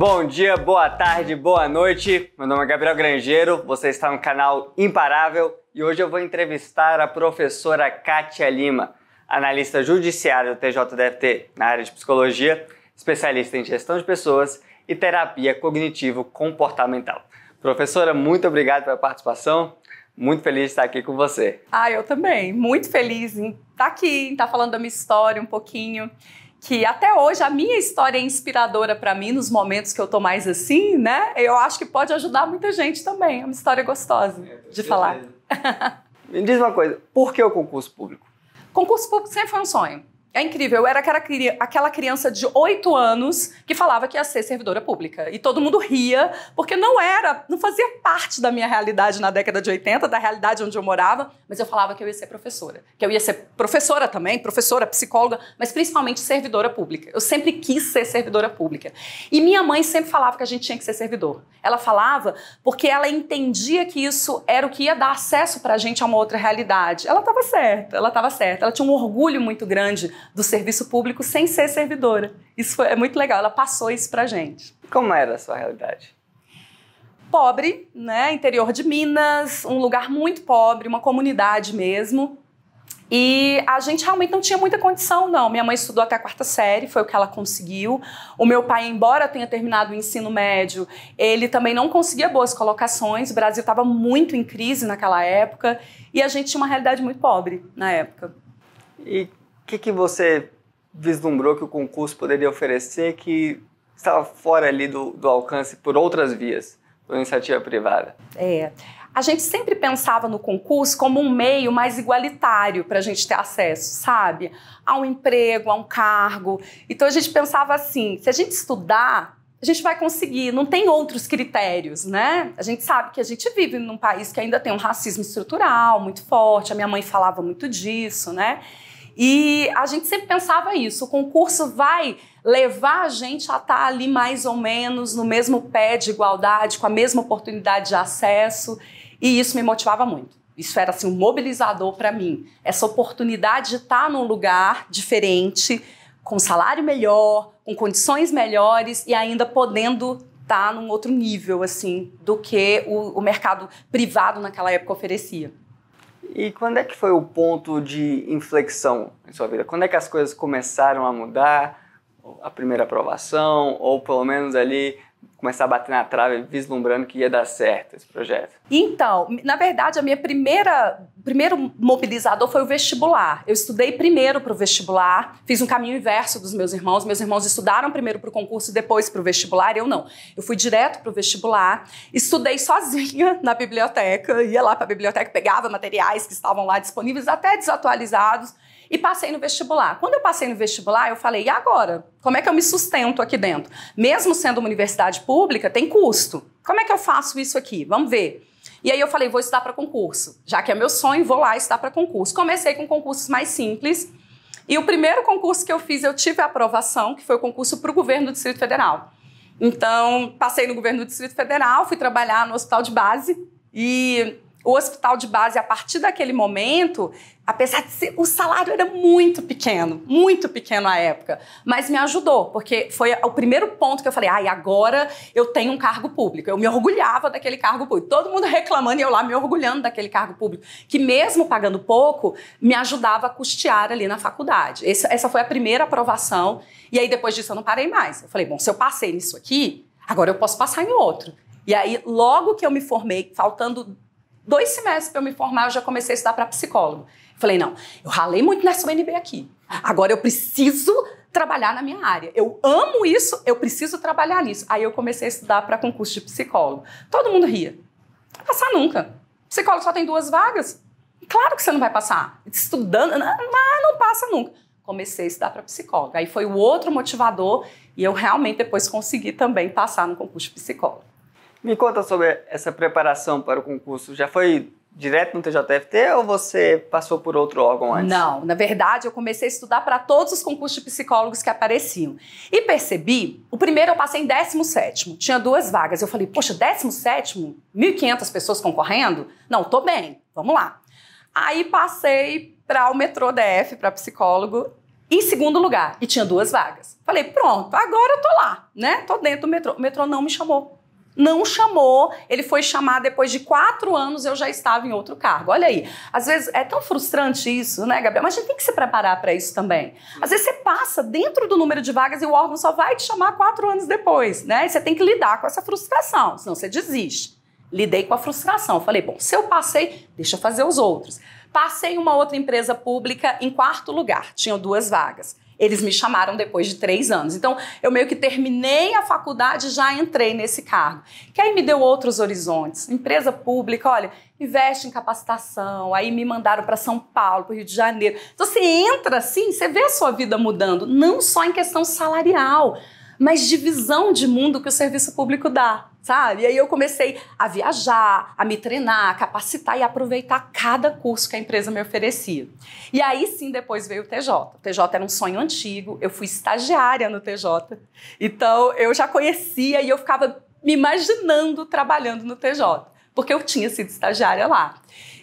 Bom dia, boa tarde, boa noite. Meu nome é Gabriel Grangeiro, você está no canal Imparável e hoje eu vou entrevistar a professora Kátia Lima, analista judiciária do TJDFT na área de psicologia, especialista em gestão de pessoas e terapia cognitivo-comportamental. Professora, muito obrigado pela participação. Muito feliz de estar aqui com você. Ah, eu também. Muito feliz em estar aqui, em estar falando da minha história um pouquinho que até hoje a minha história é inspiradora para mim nos momentos que eu tô mais assim, né? Eu acho que pode ajudar muita gente também. É uma história gostosa é, de falar. Me diz uma coisa, por que o concurso público? Concurso público sempre foi um sonho. É incrível, eu era aquela criança de 8 anos que falava que ia ser servidora pública. E todo mundo ria, porque não era, não fazia parte da minha realidade na década de 80, da realidade onde eu morava, mas eu falava que eu ia ser professora. Que eu ia ser professora também, professora, psicóloga, mas principalmente servidora pública. Eu sempre quis ser servidora pública. E minha mãe sempre falava que a gente tinha que ser servidor. Ela falava porque ela entendia que isso era o que ia dar acesso para a gente a uma outra realidade. Ela estava certa, ela estava certa. Ela tinha um orgulho muito grande do serviço público sem ser servidora. Isso foi, é muito legal, ela passou isso pra gente. Como era a sua realidade? Pobre, né? Interior de Minas, um lugar muito pobre, uma comunidade mesmo. E a gente realmente não tinha muita condição, não. Minha mãe estudou até a quarta série, foi o que ela conseguiu. O meu pai, embora tenha terminado o ensino médio, ele também não conseguia boas colocações. O Brasil estava muito em crise naquela época e a gente tinha uma realidade muito pobre na época. E que, que você vislumbrou que o concurso poderia oferecer que estava fora ali do, do alcance por outras vias, por iniciativa privada? É. A gente sempre pensava no concurso como um meio mais igualitário para a gente ter acesso, sabe? A um emprego, a um cargo. Então a gente pensava assim: se a gente estudar, a gente vai conseguir, não tem outros critérios, né? A gente sabe que a gente vive num país que ainda tem um racismo estrutural muito forte, a minha mãe falava muito disso, né? E a gente sempre pensava isso: o concurso vai levar a gente a estar tá ali mais ou menos no mesmo pé de igualdade, com a mesma oportunidade de acesso, e isso me motivava muito. Isso era assim um mobilizador para mim, essa oportunidade de estar tá num lugar diferente, com salário melhor, com condições melhores e ainda podendo estar tá num outro nível assim do que o, o mercado privado naquela época oferecia. E quando é que foi o ponto de inflexão em sua vida? Quando é que as coisas começaram a mudar? A primeira aprovação, ou pelo menos ali começar a bater na trave, vislumbrando que ia dar certo esse projeto? Então, na verdade, a minha primeira primeiro mobilizador foi o vestibular. Eu estudei primeiro para o vestibular, fiz um caminho inverso dos meus irmãos. Meus irmãos estudaram primeiro para o concurso e depois para o vestibular. Eu não. Eu fui direto para o vestibular, estudei sozinha na biblioteca, ia lá para a biblioteca, pegava materiais que estavam lá disponíveis, até desatualizados e passei no vestibular. Quando eu passei no vestibular, eu falei, e agora? Como é que eu me sustento aqui dentro? Mesmo sendo uma universidade pública, tem custo. Como é que eu faço isso aqui? Vamos ver. E aí eu falei, vou estudar para concurso. Já que é meu sonho, vou lá estudar para concurso. Comecei com concursos mais simples. E o primeiro concurso que eu fiz, eu tive a aprovação, que foi o concurso para o governo do Distrito Federal. Então, passei no governo do Distrito Federal, fui trabalhar no hospital de base e o hospital de base, a partir daquele momento, apesar de ser, o salário era muito pequeno, muito pequeno à época, mas me ajudou, porque foi o primeiro ponto que eu falei, ai, ah, agora eu tenho um cargo público, eu me orgulhava daquele cargo público, todo mundo reclamando e eu lá me orgulhando daquele cargo público, que mesmo pagando pouco, me ajudava a custear ali na faculdade. essa foi a primeira aprovação, e aí depois disso eu não parei mais. Eu falei, bom, se eu passei nisso aqui, agora eu posso passar em outro. E aí, logo que eu me formei, faltando dois semestres para eu me formar, eu já comecei a estudar para psicólogo. Falei, não, eu ralei muito nessa UNB aqui. Agora eu preciso trabalhar na minha área. Eu amo isso, eu preciso trabalhar nisso. Aí eu comecei a estudar para concurso de psicólogo. Todo mundo ria. Não passar nunca. Psicólogo só tem duas vagas. Claro que você não vai passar. Estudando, né? mas não passa nunca. Comecei a estudar para psicólogo. Aí foi o outro motivador e eu realmente depois consegui também passar no concurso de psicólogo. Me conta sobre essa preparação para o concurso. Já foi direto no TJFT ou você passou por outro órgão antes? Não, na verdade eu comecei a estudar para todos os concursos de psicólogos que apareciam. E percebi, o primeiro eu passei em 17 tinha duas vagas. Eu falei, poxa, 17 1.500 pessoas concorrendo? Não, tô bem, vamos lá. Aí passei para o metrô DF, para psicólogo, em segundo lugar, e tinha duas vagas. Falei, pronto, agora eu tô lá, né? Tô dentro do metrô. O metrô não me chamou não chamou, ele foi chamar depois de quatro anos, eu já estava em outro cargo. Olha aí, às vezes é tão frustrante isso, né, Gabriel? Mas a gente tem que se preparar para isso também. Às vezes você passa dentro do número de vagas e o órgão só vai te chamar quatro anos depois, né? E você tem que lidar com essa frustração, senão você desiste. Lidei com a frustração. Falei, bom, se eu passei, deixa eu fazer os outros. Passei em uma outra empresa pública em quarto lugar, tinham duas vagas. Eles me chamaram depois de três anos. Então, eu meio que terminei a faculdade já entrei nesse cargo. Que aí me deu outros horizontes. Empresa pública, olha, investe em capacitação. Aí me mandaram para São Paulo, para o Rio de Janeiro. Então, você entra assim, você vê a sua vida mudando, não só em questão salarial mas de visão de mundo que o serviço público dá, sabe? E aí eu comecei a viajar, a me treinar, a capacitar e aproveitar cada curso que a empresa me oferecia. E aí sim depois veio o TJ. O TJ era um sonho antigo, eu fui estagiária no TJ. Então eu já conhecia e eu ficava me imaginando trabalhando no TJ, porque eu tinha sido estagiária lá.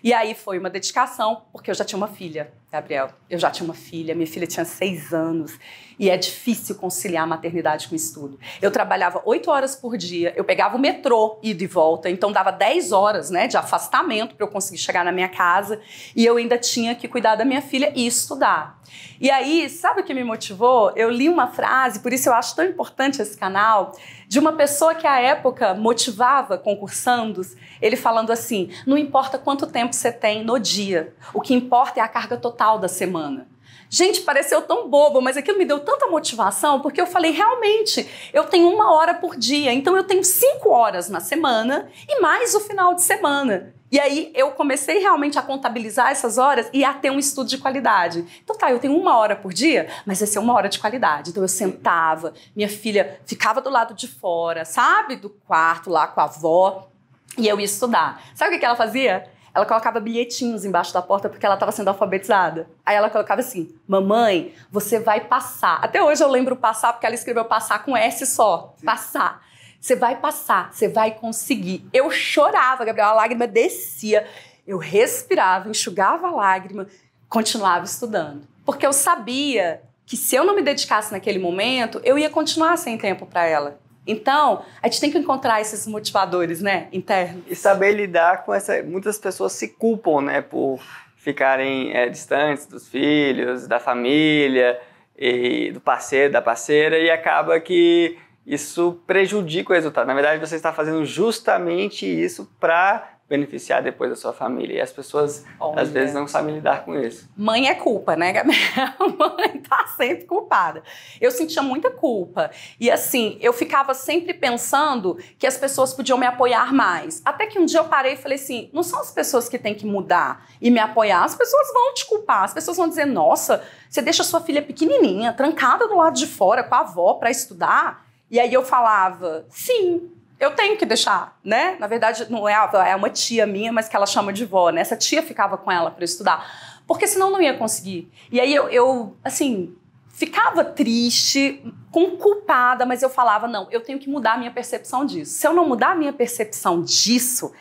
E aí foi uma dedicação, porque eu já tinha uma filha. Gabriel, eu já tinha uma filha, minha filha tinha seis anos e é difícil conciliar a maternidade com o estudo. Eu trabalhava oito horas por dia, eu pegava o metrô e e volta, então dava dez horas né, de afastamento para eu conseguir chegar na minha casa e eu ainda tinha que cuidar da minha filha e estudar. E aí, sabe o que me motivou? Eu li uma frase, por isso eu acho tão importante esse canal, de uma pessoa que à época motivava concursandos, ele falando assim: não importa quanto tempo você tem no dia, o que importa é a carga total mental da semana. Gente, pareceu tão bobo, mas aquilo me deu tanta motivação porque eu falei: realmente, eu tenho uma hora por dia, então eu tenho cinco horas na semana e mais o final de semana. E aí eu comecei realmente a contabilizar essas horas e a ter um estudo de qualidade. Então tá, eu tenho uma hora por dia, mas vai ser é uma hora de qualidade. Então eu sentava, minha filha ficava do lado de fora, sabe, do quarto lá com a avó, e eu ia estudar. Sabe o que ela fazia? ela colocava bilhetinhos embaixo da porta porque ela estava sendo alfabetizada. Aí ela colocava assim: Mamãe, você vai passar. Até hoje eu lembro passar porque ela escreveu passar com S só. Sim. Passar. Você vai passar, você vai conseguir. Eu chorava, Gabriel, a lágrima descia. Eu respirava, enxugava a lágrima, continuava estudando. Porque eu sabia que se eu não me dedicasse naquele momento, eu ia continuar sem tempo para ela. Então, a gente tem que encontrar esses motivadores, né, internos. E saber lidar com essa. Muitas pessoas se culpam, né, por ficarem é, distantes dos filhos, da família, e do parceiro, da parceira, e acaba que isso prejudica o resultado. Na verdade, você está fazendo justamente isso para beneficiar depois a sua família. E as pessoas, Olha. às vezes, não sabem lidar com isso. Mãe é culpa, né, Gabriel? Mãe tá sempre culpada. Eu sentia muita culpa. E assim, eu ficava sempre pensando que as pessoas podiam me apoiar mais. Até que um dia eu parei e falei assim: não são as pessoas que têm que mudar e me apoiar. As pessoas vão te culpar. As pessoas vão dizer: nossa, você deixa sua filha pequenininha, trancada do lado de fora com a avó para estudar. E aí eu falava: sim, eu tenho que deixar, né? Na verdade, não é é uma tia minha, mas que ela chama de vó, né? Essa tia ficava com ela para estudar, porque senão não ia conseguir. E aí eu, eu, assim, ficava triste, com culpada, mas eu falava, não, eu tenho que mudar a minha percepção disso. Se eu não mudar a minha percepção disso,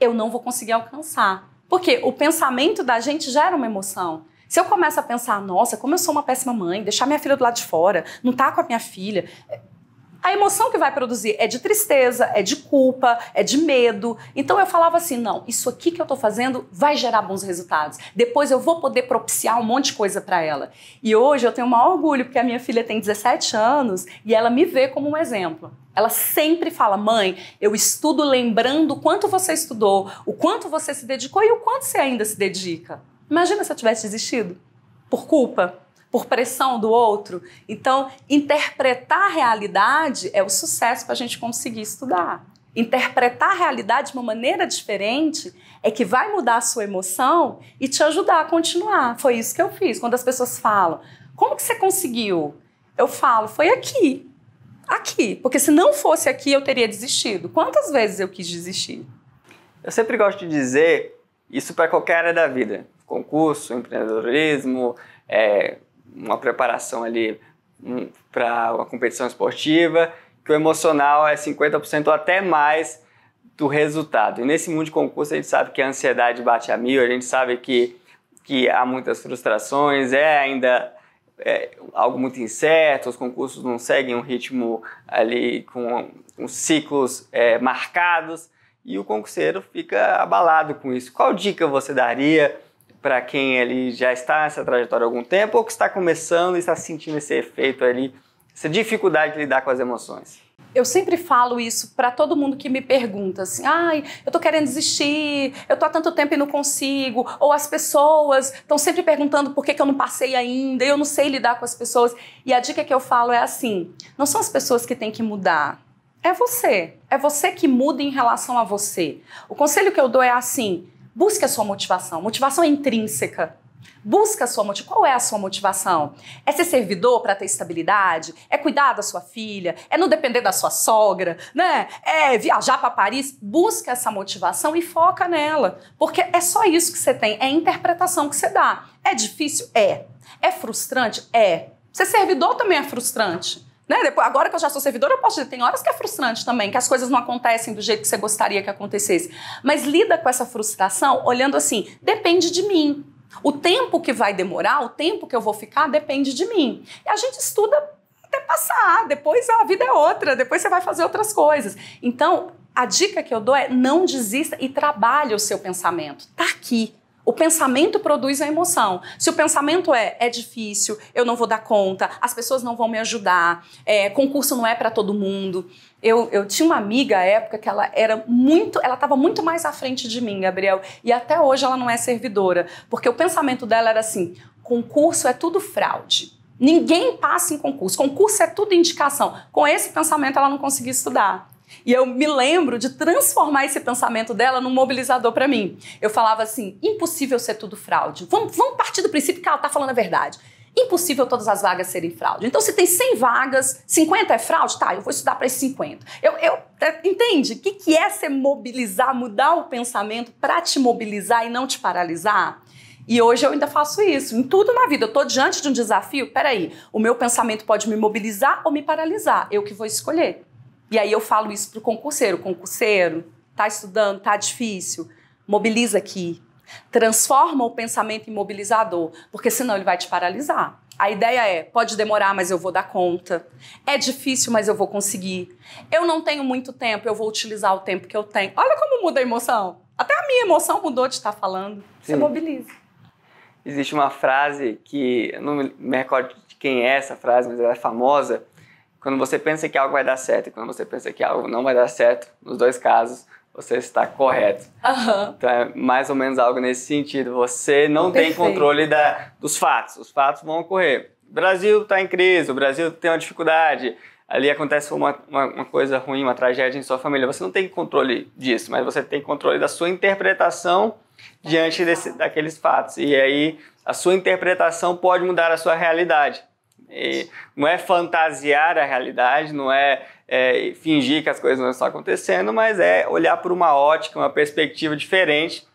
eu não vou conseguir alcançar. Porque o pensamento da gente gera uma emoção. Se eu começo a pensar, nossa, como eu sou uma péssima mãe, deixar minha filha do lado de fora, não tá com a minha filha, a emoção que vai produzir é de tristeza, é de culpa, é de medo. Então eu falava assim: não, isso aqui que eu tô fazendo vai gerar bons resultados. Depois eu vou poder propiciar um monte de coisa para ela. E hoje eu tenho o maior orgulho, porque a minha filha tem 17 anos e ela me vê como um exemplo. Ela sempre fala, mãe, eu estudo lembrando o quanto você estudou, o quanto você se dedicou e o quanto você ainda se dedica. Imagina se eu tivesse desistido por culpa por pressão do outro. Então, interpretar a realidade é o sucesso para a gente conseguir estudar. Interpretar a realidade de uma maneira diferente é que vai mudar a sua emoção e te ajudar a continuar. Foi isso que eu fiz. Quando as pessoas falam, como que você conseguiu? Eu falo, foi aqui. Aqui. Porque se não fosse aqui, eu teria desistido. Quantas vezes eu quis desistir? Eu sempre gosto de dizer isso para qualquer área da vida: concurso, empreendedorismo, é, uma preparação ali um, para uma competição esportiva, que o emocional é 50% ou até mais do resultado. E nesse mundo de concurso a gente sabe que a ansiedade bate a mil, a gente sabe que, que há muitas frustrações, é ainda é, algo muito incerto, os concursos não seguem um ritmo ali com ciclos é, marcados e o concurseiro fica abalado com isso. Qual dica você daria para quem ele já está nessa trajetória há algum tempo ou que está começando e está sentindo esse efeito ali, essa dificuldade de lidar com as emoções? Eu sempre falo isso para todo mundo que me pergunta assim: "Ai, eu tô querendo desistir, eu tô há tanto tempo e não consigo", ou as pessoas estão sempre perguntando por que, que eu não passei ainda, eu não sei lidar com as pessoas. E a dica que eu falo é assim: não são as pessoas que têm que mudar, é você. É você que muda em relação a você. O conselho que eu dou é assim: Busque a sua motivação. Motivação é intrínseca. Busca a sua motivação. Qual é a sua motivação? É ser servidor para ter estabilidade? É cuidar da sua filha? É não depender da sua sogra? Né? É viajar para Paris? Busca essa motivação e foca nela. Porque é só isso que você tem. É a interpretação que você dá. É difícil? É. É frustrante? É. Ser servidor também é frustrante. Né? Depois, agora que eu já sou servidora, eu posso dizer, tem horas que é frustrante também, que as coisas não acontecem do jeito que você gostaria que acontecesse. Mas lida com essa frustração olhando assim, depende de mim. O tempo que vai demorar, o tempo que eu vou ficar, depende de mim. E a gente estuda até passar, depois a vida é outra, depois você vai fazer outras coisas. Então, a dica que eu dou é não desista e trabalhe o seu pensamento. Tá aqui o pensamento produz a emoção. Se o pensamento é é difícil, eu não vou dar conta, as pessoas não vão me ajudar, é, concurso não é para todo mundo. Eu, eu tinha uma amiga à época que ela era muito, ela estava muito mais à frente de mim, Gabriel, e até hoje ela não é servidora, porque o pensamento dela era assim: concurso é tudo fraude. Ninguém passa em concurso. Concurso é tudo indicação. Com esse pensamento, ela não conseguia estudar. E eu me lembro de transformar esse pensamento dela num mobilizador para mim. Eu falava assim: impossível ser tudo fraude. Vamos, vamos partir do princípio que ela está falando a verdade. Impossível todas as vagas serem fraude. Então, se tem 100 vagas, 50 é fraude? Tá, eu vou estudar para esses 50. Eu, eu é, entende? O que, que é ser mobilizar, mudar o pensamento para te mobilizar e não te paralisar? E hoje eu ainda faço isso, em tudo na vida. Eu estou diante de um desafio, peraí, o meu pensamento pode me mobilizar ou me paralisar, eu que vou escolher. E aí eu falo isso pro concurseiro, concurseiro, tá estudando, tá difícil, mobiliza aqui. Transforma o pensamento em mobilizador, porque senão ele vai te paralisar. A ideia é: pode demorar, mas eu vou dar conta. É difícil, mas eu vou conseguir. Eu não tenho muito tempo, eu vou utilizar o tempo que eu tenho. Olha como muda a emoção. Até a minha emoção mudou de estar tá falando. Sim. mobiliza. Existe uma frase que, não me recordo de quem é essa frase, mas ela é famosa, quando você pensa que algo vai dar certo e quando você pensa que algo não vai dar certo, nos dois casos, você está correto. Uhum. Então é mais ou menos algo nesse sentido. Você não Perfeito. tem controle da, dos fatos. Os fatos vão ocorrer. O Brasil está em crise, o Brasil tem uma dificuldade. Ali acontece uma, uma, uma, coisa ruim, uma tragédia em sua família. Você não tem controle disso, mas você tem controle da sua interpretação diante desse, daqueles fatos. E aí a sua interpretação pode mudar a sua realidade. E não é fantasiar a realidade, não é, é, fingir que as coisas não estão acontecendo, mas é olhar por uma ótica, uma perspectiva diferente,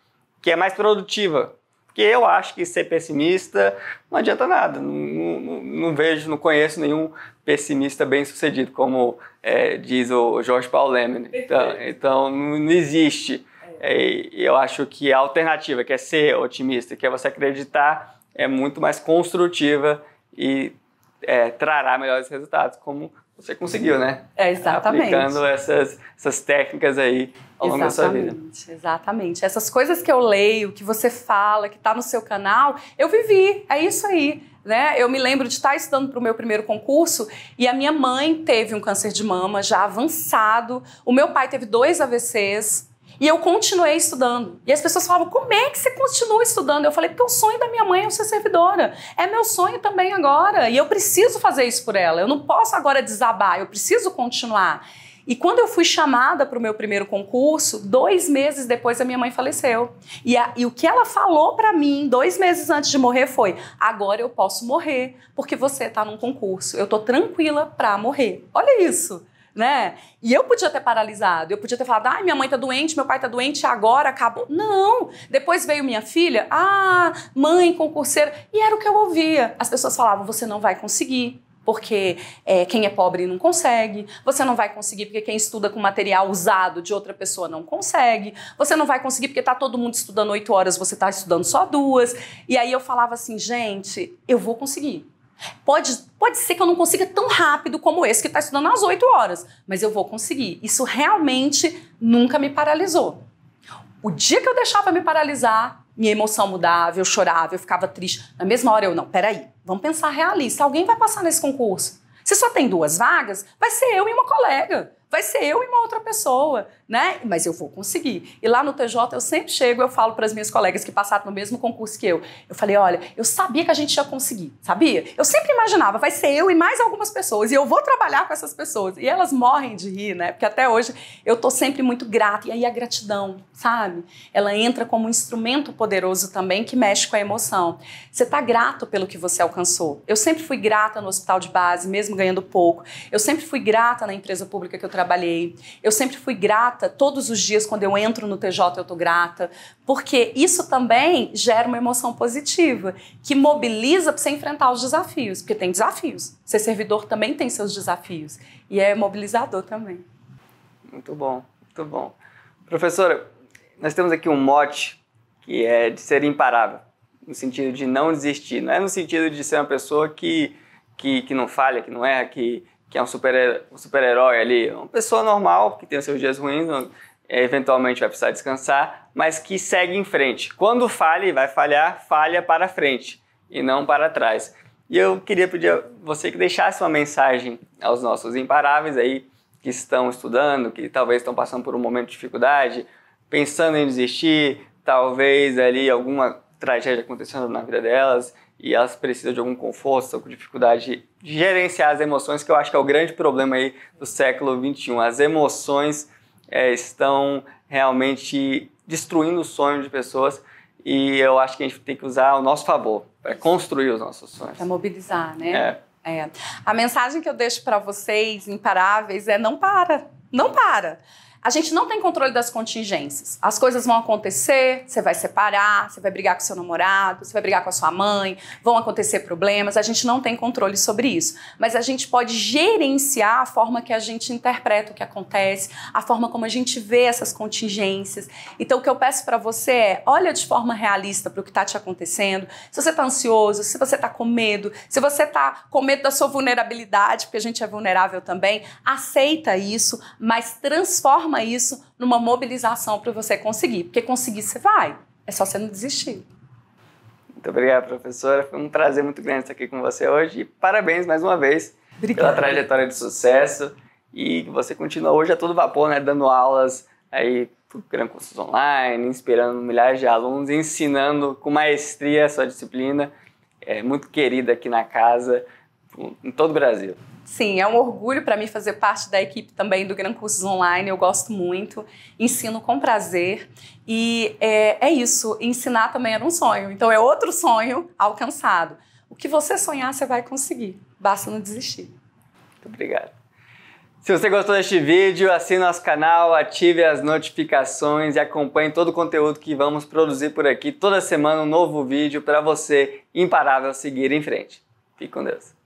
que é mais produtiva. Porque eu acho que ser pessimista não adianta nada. Não, não, não vejo, não conheço nenhum pessimista bem sucedido, como é, diz o Jorge Paulo Lemon. Então, então, não existe. É. É, eu acho que a alternativa, que é ser otimista, que é você acreditar, é muito mais construtiva e é, trará melhores resultados, como você conseguiu, né? É, exatamente. Aplicando essas, essas técnicas aí ao longo exatamente, da sua vida. Exatamente. Essas coisas que eu leio, que você fala, que está no seu canal, eu vivi. É isso aí. Né? Eu me lembro de estar tá estudando para o meu primeiro concurso e a minha mãe teve um câncer de mama já avançado. O meu pai teve dois AVCs. E eu continuei estudando. E as pessoas falavam: como é que você continua estudando? Eu falei: porque é o sonho da minha mãe é ser servidora. É meu sonho também agora. E eu preciso fazer isso por ela. Eu não posso agora desabar, eu preciso continuar. E quando eu fui chamada para o meu primeiro concurso, dois meses depois a minha mãe faleceu. E, a, e o que ela falou para mim dois meses antes de morrer foi: agora eu posso morrer, porque você está num concurso. Eu estou tranquila para morrer. Olha isso né? E eu podia ter paralisado, eu podia ter falado, ai, minha mãe tá doente, meu pai tá doente, agora acabou. Não! Depois veio minha filha, ah, mãe, concurseira. E era o que eu ouvia. As pessoas falavam, você não vai conseguir. Porque é, quem é pobre não consegue, você não vai conseguir porque quem estuda com material usado de outra pessoa não consegue, você não vai conseguir porque tá todo mundo estudando oito horas, você tá estudando só duas. E aí eu falava assim, gente, eu vou conseguir Pode, pode ser que eu não consiga tão rápido como esse que está estudando às 8 horas, mas eu vou conseguir. Isso realmente nunca me paralisou. O dia que eu deixava me paralisar, minha emoção mudava, eu chorava, eu ficava triste. Na mesma hora eu, não, peraí, vamos pensar realista. Alguém vai passar nesse concurso. Se só tem duas vagas, vai ser eu e uma colega, vai ser eu e uma outra pessoa né? Mas eu vou conseguir. E lá no TJ eu sempre chego, eu falo para as minhas colegas que passaram no mesmo concurso que eu. Eu falei, olha, eu sabia que a gente ia conseguir, sabia? Eu sempre imaginava, vai ser eu e mais algumas pessoas, e eu vou trabalhar com essas pessoas. E elas morrem de rir, né? Porque até hoje eu tô sempre muito grata. E aí a gratidão, sabe? Ela entra como um instrumento poderoso também que mexe com a emoção. Você tá grato pelo que você alcançou. Eu sempre fui grata no hospital de base, mesmo ganhando pouco. Eu sempre fui grata na empresa pública que eu trabalhei. Eu sempre fui grata grata, todos os dias quando eu entro no TJ eu tô grata, porque isso também gera uma emoção positiva, que mobiliza para você enfrentar os desafios, porque tem desafios. Ser servidor também tem seus desafios e é mobilizador também. Muito bom, muito bom. Professora, nós temos aqui um mote que é de ser imparável, no sentido de não desistir, não é no sentido de ser uma pessoa que que, que não falha, que não erra, que, que é um super-herói um super ali. Uma pessoa normal, que tem os seus dias ruins, é, eventualmente vai precisar descansar, mas que segue em frente. Quando falha e vai falhar, falha para frente e não para trás. E eu queria pedir a você que deixasse uma mensagem aos nossos imparáveis aí, que estão estudando, que talvez estão passando por um momento de dificuldade, pensando em desistir, talvez ali alguma tragédia acontecendo na vida delas e elas precisam de algum conforto, estão com dificuldade de gerenciar as emoções, que eu acho que é o grande problema aí do século XXI. As emoções é, estão realmente destruindo o sonho de pessoas e eu acho que a gente tem que usar ao nosso favor para construir os nossos sonhos. Para mobilizar, né? É. é. A mensagem que eu deixo para vocês, imparáveis, é não para, não para. A gente não tem controle das contingências. As coisas vão acontecer, você vai separar, você vai brigar com seu namorado, você vai brigar com a sua mãe, vão acontecer problemas, a gente não tem controle sobre isso. Mas a gente pode gerenciar a forma que a gente interpreta o que acontece, a forma como a gente vê essas contingências. Então o que eu peço para você é, olha de forma realista para o que está te acontecendo. Se você está ansioso, se você está com medo, se você está com medo da sua vulnerabilidade, porque a gente é vulnerável também, aceita isso, mas transforma transforma isso numa mobilização para você conseguir. Porque conseguir você vai, é só você não desistir. Muito obrigado, professora. Foi um prazer muito grande estar aqui com você hoje. E parabéns mais uma vez Obrigada. pela trajetória de sucesso. E você continua hoje a todo vapor, né? Dando aulas aí criando cursos online, inspirando milhares de alunos, ensinando com maestria a sua disciplina. É muito querida aqui na casa, em todo o Brasil. Sim, é um orgulho para mim fazer parte da equipe também do Gran Cursos Online. Eu gosto muito, ensino com prazer e é, é isso. Ensinar também era um sonho, então é outro sonho alcançado. O que você sonhar, você vai conseguir. Basta não desistir. Muito obrigado. Se você gostou deste vídeo, assine nosso canal, ative as notificações e acompanhe todo o conteúdo que vamos produzir por aqui. Toda semana um novo vídeo para você, imparável, seguir em frente. Fique com Deus.